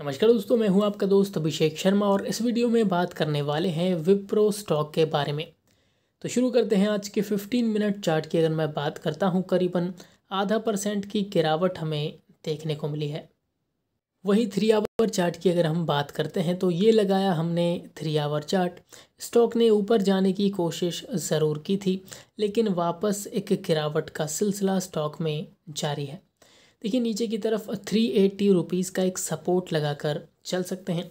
नमस्कार दोस्तों मैं हूं आपका दोस्त अभिषेक शर्मा और इस वीडियो में बात करने वाले हैं विप्रो स्टॉक के बारे में तो शुरू करते हैं आज के 15 मिनट चार्ट की अगर मैं बात करता हूं करीबन आधा परसेंट की गिरावट हमें देखने को मिली है वही थ्री आवर चार्ट की अगर हम बात करते हैं तो ये लगाया हमने थ्री आवर चार्ट स्टॉक ने ऊपर जाने की कोशिश ज़रूर की थी लेकिन वापस एक गिरावट का सिलसिला स्टॉक में जारी है देखिए नीचे की तरफ थ्री एट्टी रुपीज़ का एक सपोर्ट लगाकर चल सकते हैं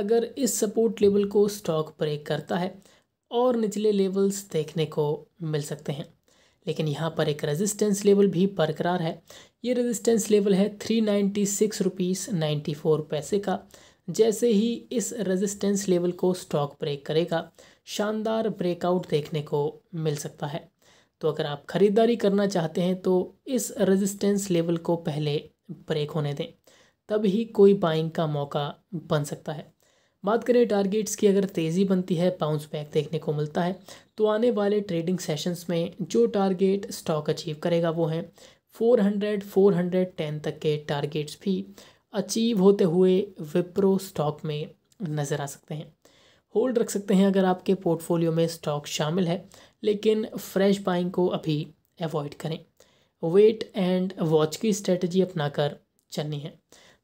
अगर इस सपोर्ट लेवल को स्टॉक ब्रेक करता है और निचले लेवल्स देखने को मिल सकते हैं लेकिन यहाँ पर एक रेजिस्टेंस लेवल भी बरकरार है ये रेजिस्टेंस लेवल है three ninety six rupees ninety four पैसे का जैसे ही इस रेजिस्टेंस लेवल को स्टॉक ब्रेक करेगा शानदार ब्रेकआउट देखने को मिल सकता है तो अगर आप ख़रीदारी करना चाहते हैं तो इस रेजिस्टेंस लेवल को पहले ब्रेक होने दें तब ही कोई बाइंग का मौका बन सकता है बात करें टारगेट्स की अगर तेज़ी बनती है बाउंस बैक देखने को मिलता है तो आने वाले ट्रेडिंग सेशंस में जो टारगेट स्टॉक अचीव करेगा वो हैं 400 410 तक के टारगेट्स भी अचीव होते हुए विप्रो स्टॉक में नज़र आ सकते हैं होल्ड रख सकते हैं अगर आपके पोर्टफोलियो में स्टॉक शामिल है लेकिन फ्रेश बाइंग को अभी अवॉइड करें वेट एंड वॉच की स्ट्रेटजी अपनाकर चलनी है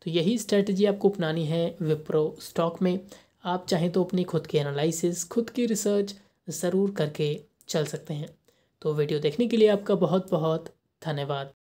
तो यही स्ट्रेटजी आपको अपनानी है विप्रो स्टॉक में आप चाहें तो अपनी खुद की एनालिसिस खुद की रिसर्च ज़रूर करके चल सकते हैं तो वीडियो देखने के लिए आपका बहुत बहुत धन्यवाद